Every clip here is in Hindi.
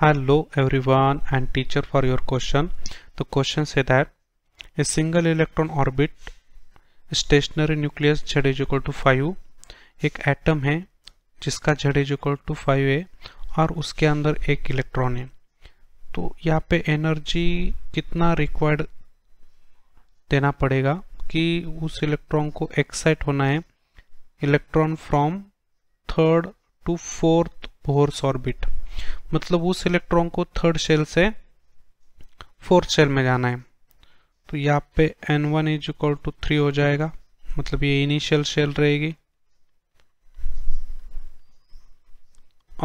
hello everyone and teacher for your question the question say that a single electron orbit stationary nucleus z is equal to 5 एक एटम है जिसका z is equal to 5 है और उसके अंदर एक इलेक्ट्रॉन है तो यहाँ पे एनर्जी कितना रिक्वायर्ड देना पड़ेगा कि उस इलेक्ट्रॉन को एक्साइट होना है electron from third to fourth Bohr's orbit मतलब उस इलेक्ट्रॉन को थर्ड शेल से फोर्थ शेल में जाना है तो यहाँ पे n one is equal to three हो जाएगा मतलब ये इनिशियल शेल रहेगी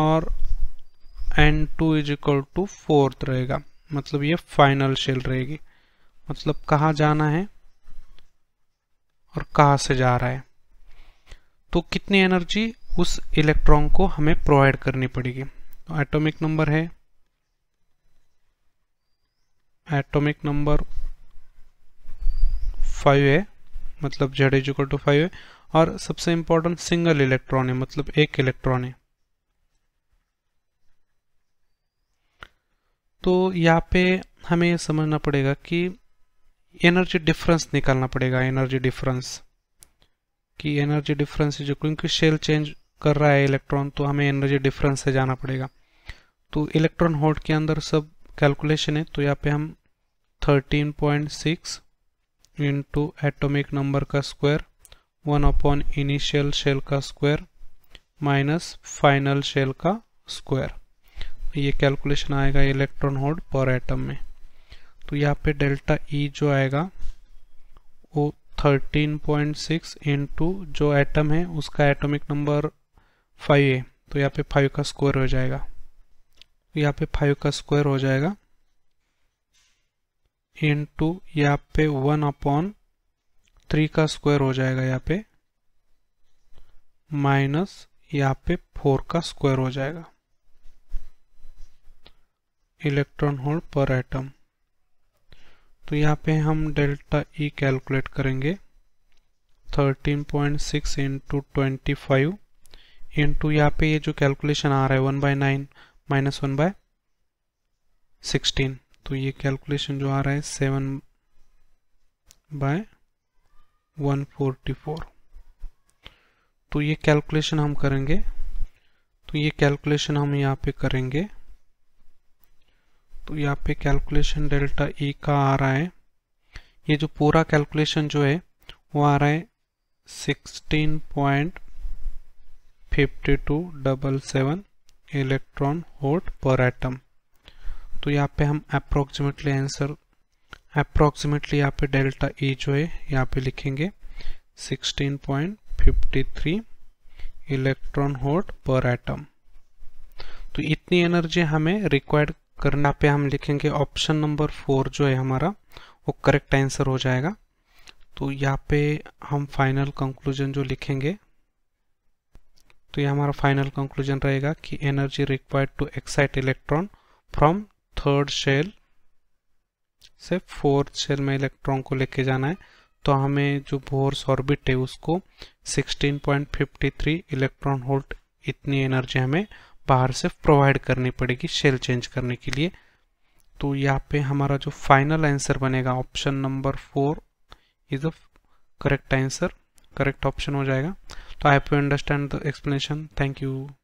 और n two is equal to fourth रहेगा मतलब ये फाइनल शेल रहेगी मतलब कहाँ जाना है और कहाँ से जा रहा है तो कितनी एनर्जी उस इलेक्ट्रॉन को हमें प्रोवाइड करनी पड़ेगी तो एटॉमिक नंबर है एटॉमिक नंबर फाइव है मतलब Z is equal to five है और सबसे इंपॉर्टेंट सिंगल इलेक्ट्रॉन है मतलब एक इलेक्ट्रॉन है तो यहाँ पे हमें समझना पड़ेगा कि एनर्जी डिफरेंस निकालना पड़ेगा एनर्जी डिफरेंस कि एनर्जी डिफरेंस जो क्योंकि शेल चेंज कर रहा है इलेक्ट्रॉन तो हमें एनर्जी डिफरेंस से जाना पड़ेगा तो इलेक्ट्रॉन होल्ड के अंदर सब कैलकुलेशन है तो यहाँ पे हम 13.6 point six into atomic number का square one upon initial shell का स्क्वायर माइनस फाइनल शेल का स्क्वायर तो ये कैलकुलेशन आएगा इलेक्ट्रॉन होल्ड पर एटम में तो यहाँ पे डेल्टा ई e जो आएगा वो 13.6 इंटू जो एटम है उसका एटॉमिक नंबर फाइव ए तो यहाँ पे फाइव का स्क्वायर हो जाएगा यहाँ पे फाइव का स्क्वायर हो जाएगा इन टू यहाँ पे वन अपॉन थ्री का स्क्वायर हो जाएगा यहाँ पे माइनस यहाँ पे फोर का स्क्वायर हो जाएगा इलेक्ट्रॉन होल पर एटम तो यहाँ पे हम डेल्टा ई कैलकुलेट करेंगे thirteen point six into twenty five two यहाँ पे ये जो कैलकुलेशन आ रहा है one by nine minus one by sixteen तो ये कैलकुलेशन जो आ रहा है seven by one forty four तो ये कैलकुलेशन हम करेंगे तो ये कैलकुलेशन हम यहाँ पे करेंगे तो यहाँ पे कैलकुलेशन डेल्टा ए का आ रहा है ये जो पूरा कैलकुलेशन जो है वो आ रहा है sixteen point fifty two double seven electron volt per atom तो यहाँ पे हम अप्रोक्सीमेटली आंसर अप्रोक्सीमेटली यहाँ पे डेल्टा ई e जो है यहाँ पे लिखेंगे sixteen point fifty three electron volt per atom तो इतनी एनर्जी हमें रिक्वायर्ड करना पे हम लिखेंगे ऑप्शन नंबर फोर जो है हमारा वो करेक्ट आंसर हो जाएगा तो यहाँ पे हम फाइनल कंक्लूजन जो लिखेंगे तो ये हमारा फाइनल कंक्लूजन रहेगा कि energy required to excite electron from third shell से फोर्थ शेल में इलेक्ट्रॉन को लेके जाना है तो हमें जो बोर्स ऑर्बिट है उसको 16.53 इलेक्ट्रॉन होल्ट इतनी एनर्जी हमें बाहर से प्रोवाइड करनी पड़ेगी शेल चेंज करने के लिए तो यहाँ पे हमारा जो फाइनल आंसर बनेगा option number four is a correct answer correct option हो जाएगा So I hope you understand the explanation. Thank you.